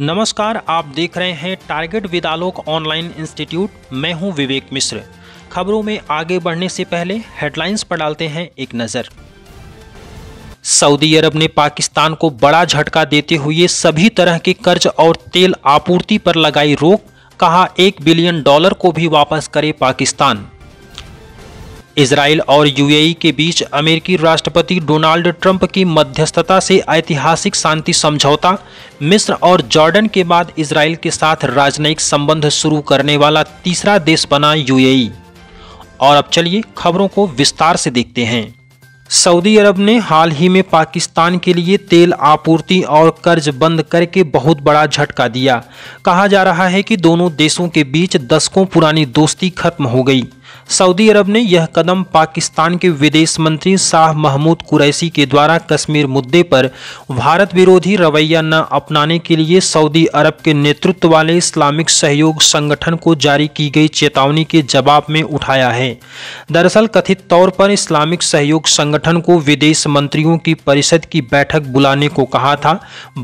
नमस्कार आप देख रहे हैं टारगेट विदालोक ऑनलाइन इंस्टीट्यूट मैं हूं विवेक मिश्र खबरों में आगे बढ़ने से पहले हेडलाइंस पर डालते हैं एक नज़र सऊदी अरब ने पाकिस्तान को बड़ा झटका देते हुए सभी तरह के कर्ज और तेल आपूर्ति पर लगाई रोक कहा एक बिलियन डॉलर को भी वापस करे पाकिस्तान इसराइल और यूएई के बीच अमेरिकी राष्ट्रपति डोनाल्ड ट्रंप की मध्यस्थता से ऐतिहासिक शांति समझौता मिस्र और जॉर्डन के बाद इसराइल के साथ राजनयिक संबंध शुरू करने वाला तीसरा देश बना यूएई और अब चलिए खबरों को विस्तार से देखते हैं सऊदी अरब ने हाल ही में पाकिस्तान के लिए तेल आपूर्ति और कर्ज बंद करके बहुत बड़ा झटका दिया कहा जा रहा है कि दोनों देशों के बीच दशकों पुरानी दोस्ती खत्म हो गई सऊदी अरब ने यह कदम पाकिस्तान के विदेश मंत्री शाह महमूद कुरैशी के द्वारा कश्मीर मुद्दे पर भारत विरोधी रवैया न अपनाने के लिए सऊदी अरब के नेतृत्व वाले इस्लामिक सहयोग संगठन को जारी की गई चेतावनी के जवाब में उठाया है दरअसल कथित तौर पर इस्लामिक सहयोग संगठन को विदेश मंत्रियों की परिषद की बैठक बुलाने को कहा था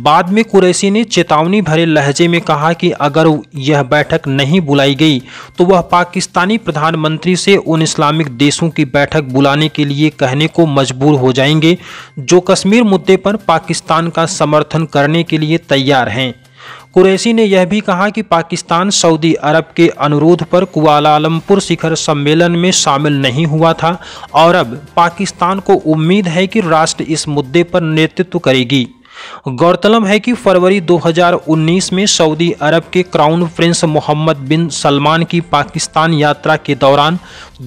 बाद में कुरैशी ने चेतावनी भरे लहजे में कहा कि अगर यह बैठक नहीं बुलाई गई तो वह पाकिस्तानी प्रधानमंत्री प्रधानमंत्री से उन इस्लामिक देशों की बैठक बुलाने के लिए कहने को मजबूर हो जाएंगे जो कश्मीर मुद्दे पर पाकिस्तान का समर्थन करने के लिए तैयार हैं कुरैशी ने यह भी कहा कि पाकिस्तान सऊदी अरब के अनुरोध पर कुआलालमपुर शिखर सम्मेलन में शामिल नहीं हुआ था और अब पाकिस्तान को उम्मीद है कि राष्ट्र इस मुद्दे पर नेतृत्व करेगी गौरतलब है कि फरवरी 2019 में सऊदी अरब के crown prince Mohammed bin Salman की पाकिस्तान यात्रा के दौरान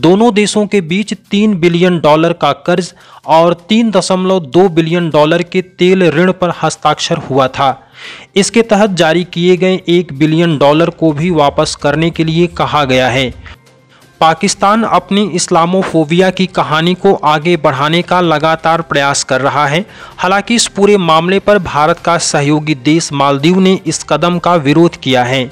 दोनों देशों के बीच तीन बिलियन डॉलर का कर्ज और तीन दशमलव दो बिलियन डॉलर के तेल ऋण पर हस्ताक्षर हुआ था इसके तहत जारी किए गए एक बिलियन डॉलर को भी वापस करने के लिए कहा गया है पाकिस्तान अपनी इस्लामोफोबिया की कहानी को आगे बढ़ाने का लगातार प्रयास कर रहा है हालांकि इस पूरे मामले पर भारत का सहयोगी देश मालदीव ने इस कदम का विरोध किया है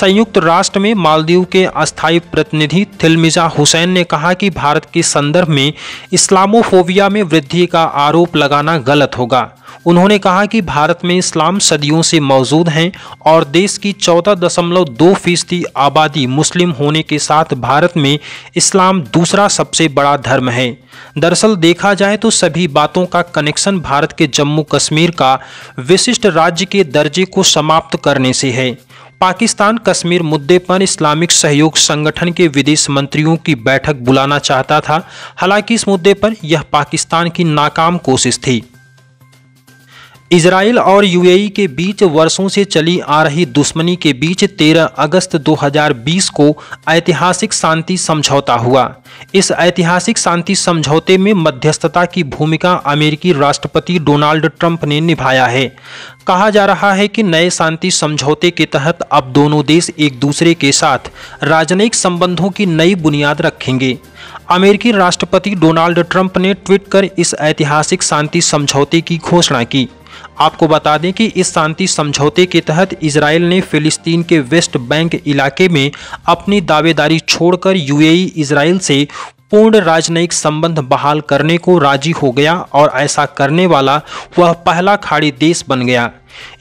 संयुक्त राष्ट्र में मालदीव के अस्थायी प्रतिनिधि थिलमिजा हुसैन ने कहा कि भारत के संदर्भ में इस्लामोफोबिया में वृद्धि का आरोप लगाना गलत होगा उन्होंने कहा कि भारत में इस्लाम सदियों से मौजूद हैं और देश की चौदह दशमलव दो फीसदी आबादी मुस्लिम होने के साथ भारत में इस्लाम दूसरा सबसे बड़ा धर्म है दरअसल देखा जाए तो सभी बातों का कनेक्शन भारत के जम्मू कश्मीर का विशिष्ट राज्य के दर्जे को समाप्त करने से है पाकिस्तान कश्मीर मुद्दे पर इस्लामिक सहयोग संगठन के विदेश मंत्रियों की बैठक बुलाना चाहता था हालांकि इस मुद्दे पर यह पाकिस्तान की नाकाम कोशिश थी इसराइल और यूएई के बीच वर्षों से चली आ रही दुश्मनी के बीच 13 अगस्त 2020 को ऐतिहासिक शांति समझौता हुआ इस ऐतिहासिक शांति समझौते में मध्यस्थता की भूमिका अमेरिकी राष्ट्रपति डोनाल्ड ट्रंप ने निभाया है कहा जा रहा है कि नए शांति समझौते के तहत अब दोनों देश एक दूसरे के साथ राजनयिक संबंधों की नई बुनियाद रखेंगे अमेरिकी राष्ट्रपति डोनाल्ड ट्रंप ने ट्वीट कर इस ऐतिहासिक शांति समझौते की घोषणा की आपको बता दें कि इस शांति समझौते के तहत इसराइल ने फिलिस्तीन के वेस्ट बैंक इलाके में अपनी दावेदारी छोड़कर यूएई इसराइल से पूर्ण राजनयिक संबंध बहाल करने को राजी हो गया और ऐसा करने वाला वह पहला खाड़ी देश बन गया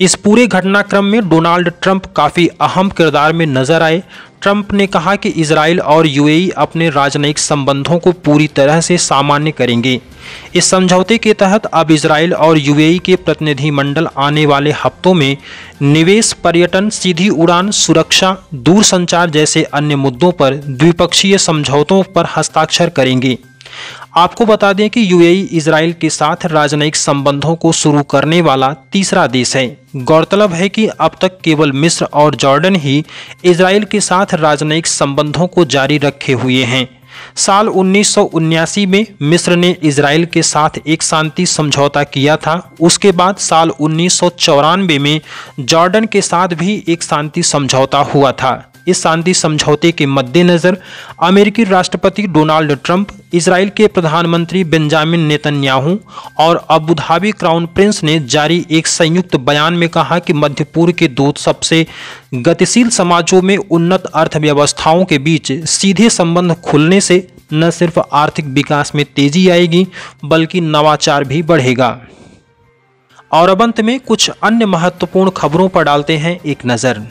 इस पूरे घटनाक्रम में डोनाल्ड ट्रंप काफ़ी अहम किरदार में नजर आए ट्रंप ने कहा कि इसराइल और यूएई अपने राजनयिक संबंधों को पूरी तरह से सामान्य करेंगे इस समझौते के तहत अब इसराइल और यूएई के प्रतिनिधिमंडल आने वाले हफ्तों में निवेश पर्यटन सीधी उड़ान सुरक्षा दूरसंचार जैसे अन्य मुद्दों पर द्विपक्षीय समझौतों पर हस्ताक्षर करेंगे आपको बता दें कि यूएई इसराइल के साथ राजनयिक संबंधों को शुरू करने वाला तीसरा देश है गौरतलब है कि अब तक केवल मिस्र और जॉर्डन ही इसराइल के साथ राजनयिक संबंधों को जारी रखे हुए हैं साल उन्नीस में मिस्र ने इसराइल के साथ एक शांति समझौता किया था उसके बाद साल उन्नीस में जॉर्डन के साथ भी एक शांति समझौता हुआ था इस शांति समझौते के मद्देनज़र अमेरिकी राष्ट्रपति डोनाल्ड ट्रंप इसराइल के प्रधानमंत्री बेंजामिन नेतन्याहू और अबूधाबी क्राउन प्रिंस ने जारी एक संयुक्त बयान में कहा कि मध्य पूर्व के दो सबसे गतिशील समाजों में उन्नत अर्थव्यवस्थाओं के बीच सीधे संबंध खुलने से न सिर्फ आर्थिक विकास में तेजी आएगी बल्कि नवाचार भी बढ़ेगा और अब अंत में कुछ अन्य महत्वपूर्ण खबरों पर डालते हैं एक नज़र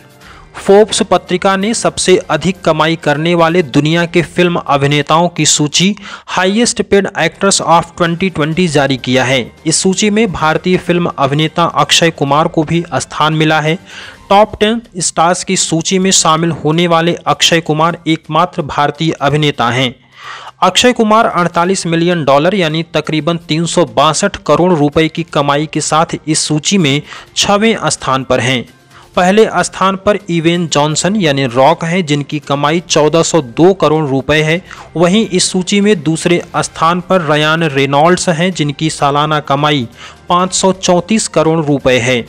फोर्ब्स पत्रिका ने सबसे अधिक कमाई करने वाले दुनिया के फिल्म अभिनेताओं की सूची हाईएस्ट पेड एक्ट्रेस ऑफ 2020 जारी किया है इस सूची में भारतीय फिल्म अभिनेता अक्षय कुमार को भी स्थान मिला है टॉप टेन स्टार्स की सूची में शामिल होने वाले अक्षय कुमार एकमात्र भारतीय अभिनेता हैं अक्षय कुमार 48 मिलियन डॉलर यानी तकरीबन तीन करोड़ रुपए की कमाई के साथ इस सूची में छवें स्थान पर हैं पहले स्थान पर इवेन जॉनसन यानी रॉक हैं जिनकी कमाई 1402 करोड़ रुपए है वहीं इस सूची में दूसरे स्थान पर रयान रेनॉल्ड्स हैं जिनकी सालाना कमाई 534 करोड़ रुपए है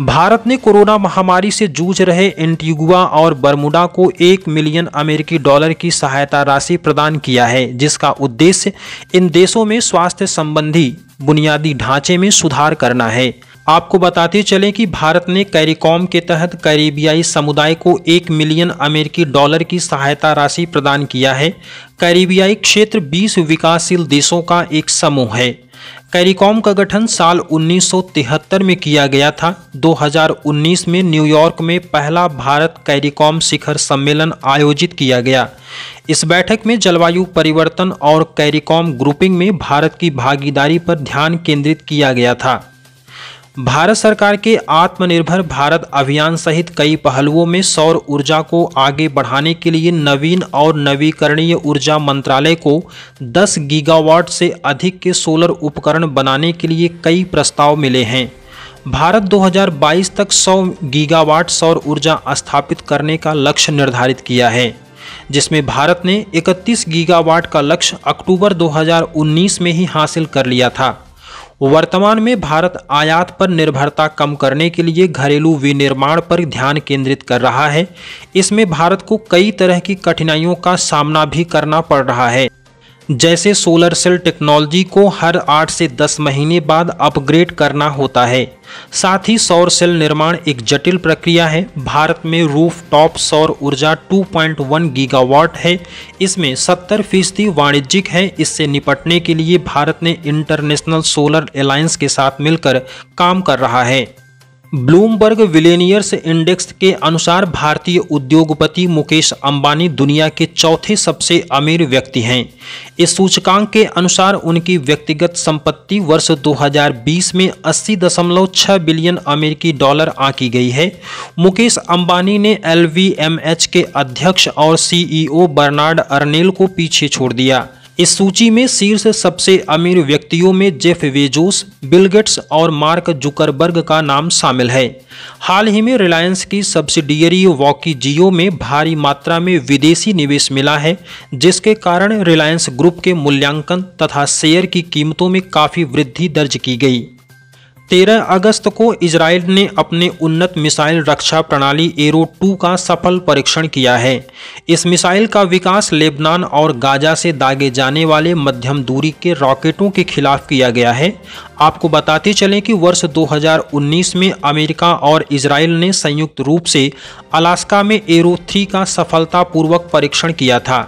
भारत ने कोरोना महामारी से जूझ रहे एंटीगुआ और बर्मुडा को एक मिलियन अमेरिकी डॉलर की सहायता राशि प्रदान किया है जिसका उद्देश्य इन देशों में स्वास्थ्य संबंधी बुनियादी ढांचे में सुधार करना है आपको बताते चलें कि भारत ने कैरिकॉम के तहत कैरिबियाई समुदाय को एक मिलियन अमेरिकी डॉलर की सहायता राशि प्रदान किया है कैरिबियाई क्षेत्र 20 विकासशील देशों का एक समूह है कैरिकॉम का गठन साल 1973 में किया गया था 2019 में न्यूयॉर्क में पहला भारत कैरिकॉम शिखर सम्मेलन आयोजित किया गया इस बैठक में जलवायु परिवर्तन और कैरिकॉम ग्रुपिंग में भारत की भागीदारी पर ध्यान केंद्रित किया गया था भारत सरकार के आत्मनिर्भर भारत अभियान सहित कई पहलुओं में सौर ऊर्जा को आगे बढ़ाने के लिए नवीन और नवीकरणीय ऊर्जा मंत्रालय को 10 गीगावाट से अधिक के सोलर उपकरण बनाने के लिए कई प्रस्ताव मिले हैं भारत 2022 तक 100 गीगावाट सौर ऊर्जा स्थापित करने का लक्ष्य निर्धारित किया है जिसमें भारत ने 31 गीगावाट का लक्ष्य अक्टूबर 2019 में ही हासिल कर लिया था वर्तमान में भारत आयात पर निर्भरता कम करने के लिए घरेलू विनिर्माण पर ध्यान केंद्रित कर रहा है इसमें भारत को कई तरह की कठिनाइयों का सामना भी करना पड़ रहा है जैसे सोलर सेल टेक्नोलॉजी को हर आठ से दस महीने बाद अपग्रेड करना होता है साथ ही सौर सेल निर्माण एक जटिल प्रक्रिया है भारत में रूफ टॉप सौर ऊर्जा 2.1 गीगावाट है इसमें 70 फीसदी वाणिज्यिक है इससे निपटने के लिए भारत ने इंटरनेशनल सोलर अलायंस के साथ मिलकर काम कर रहा है ब्लूमबर्ग विलेनियर्स इंडेक्स के अनुसार भारतीय उद्योगपति मुकेश अंबानी दुनिया के चौथे सबसे अमीर व्यक्ति हैं इस सूचकांक के अनुसार उनकी व्यक्तिगत संपत्ति वर्ष 2020 में 80.6 बिलियन अमेरिकी डॉलर आंकी गई है मुकेश अंबानी ने एल के अध्यक्ष और सीईओ बर्नार्ड अर्नेल को पीछे छोड़ दिया इस सूची में शीर्ष सबसे अमीर व्यक्तियों में जेफ वेजोस बिल गेट्स और मार्क जुकरबर्ग का नाम शामिल है हाल ही में रिलायंस की सब्सिडियरी वॉकी जियो में भारी मात्रा में विदेशी निवेश मिला है जिसके कारण रिलायंस ग्रुप के मूल्यांकन तथा शेयर की कीमतों में काफ़ी वृद्धि दर्ज की गई तेरह अगस्त को इसराइल ने अपने उन्नत मिसाइल रक्षा प्रणाली एरो टू का सफल परीक्षण किया है इस मिसाइल का विकास लेबनान और गाजा से दागे जाने वाले मध्यम दूरी के रॉकेटों के खिलाफ किया गया है आपको बताते चलें कि वर्ष 2019 में अमेरिका और इसराइल ने संयुक्त रूप से अलास्का में एरो थ्री का सफलतापूर्वक परीक्षण किया था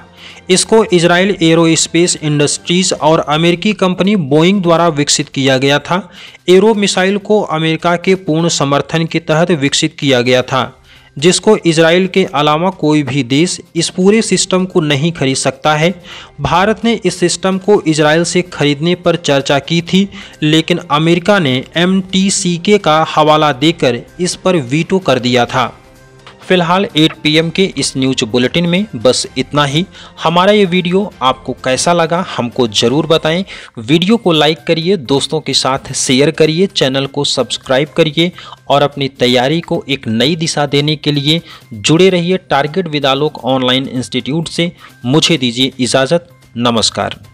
इसको इसराइल एरोस्पेस इंडस्ट्रीज और अमेरिकी कंपनी बोइंग द्वारा विकसित किया गया था एरो मिसाइल को अमेरिका के पूर्ण समर्थन के तहत विकसित किया गया था जिसको इसराइल के अलावा कोई भी देश इस पूरे सिस्टम को नहीं खरीद सकता है भारत ने इस सिस्टम को इसराइल से खरीदने पर चर्चा की थी लेकिन अमेरिका ने एम का हवाला देकर इस पर वीटो कर दिया था फिलहाल 8 पीएम के इस न्यूज बुलेटिन में बस इतना ही हमारा ये वीडियो आपको कैसा लगा हमको ज़रूर बताएं वीडियो को लाइक करिए दोस्तों के साथ शेयर करिए चैनल को सब्सक्राइब करिए और अपनी तैयारी को एक नई दिशा देने के लिए जुड़े रहिए टारगेट विदालोक ऑनलाइन इंस्टीट्यूट से मुझे दीजिए इजाज़त नमस्कार